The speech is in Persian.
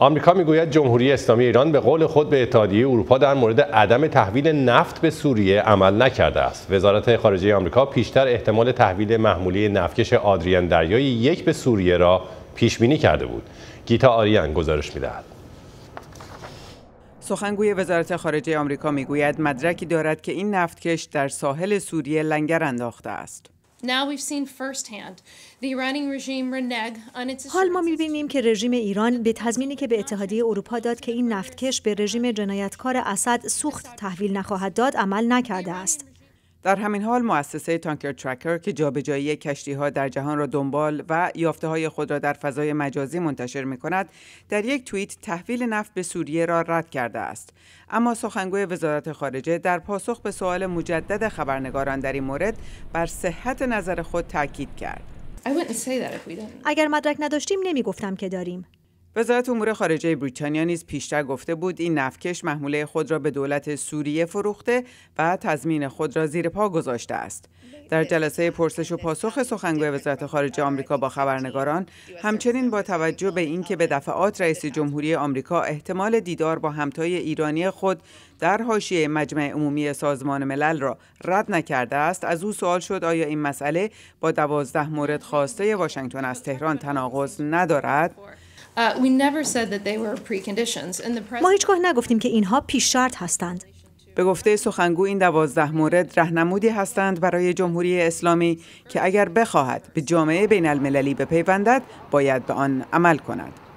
آمریکا میگوید جمهوری اسلامی ایران به قول خود به اتحادیه اروپا در مورد عدم تحویل نفت به سوریه عمل نکرده است. وزارت خارجه آمریکا پیشتر احتمال تحویل محموله نفتکش آدریان دریایی یک به سوریه را پیش بینی کرده بود. گیتا آریان گزارش میدهد. سخنگوی وزارت خارجه آمریکا میگوید مدرکی دارد که این نفتکش در ساحل سوریه لنگر انداخته است. حال ما میبینیم که رژیم ایران به تضمینی که به اتحادیه اروپا داد که این نفتکش به رژیم جنایتکار اسد سوخت تحویل نخواهد داد عمل نکرده است. در همین حال مؤسسه تانکر ترکر که جابجایی کشتی ها در جهان را دنبال و یافته های خود را در فضای مجازی منتشر می کند در یک توییت تحویل نفت به سوریه را رد کرده است اما سخنگوی وزارت خارجه در پاسخ به سوال مجدد خبرنگاران در این مورد بر صحت نظر خود تاکید کرد اگر مدرک نداشتیم نمی گفتم که داریم وزارت امور خارجه بریتانیا نیز پیشتر گفته بود این نفکش محموله خود را به دولت سوریه فروخته و تضمین خود را زیر پا گذاشته است در جلسه پرسش و پاسخ سخنگوی وزارت خارجه آمریکا با خبرنگاران همچنین با توجه به اینکه به دفعات رئیس جمهوری آمریکا احتمال دیدار با همتای ایرانی خود در حاشیه مجمع عمومی سازمان ملل را رد نکرده است از او سوال شد آیا این مسئله با دوازده مورد خواسته واشنگتن از تهران تناقض ندارد Uh, ما هیچگاه نگفتیم که اینها پیش شرط هستند. به گفته سخنگو این دوازده مورد رهنمودی هستند برای جمهوری اسلامی که اگر بخواهد به جامعه بین المللی بپیوندد باید به آن عمل کند.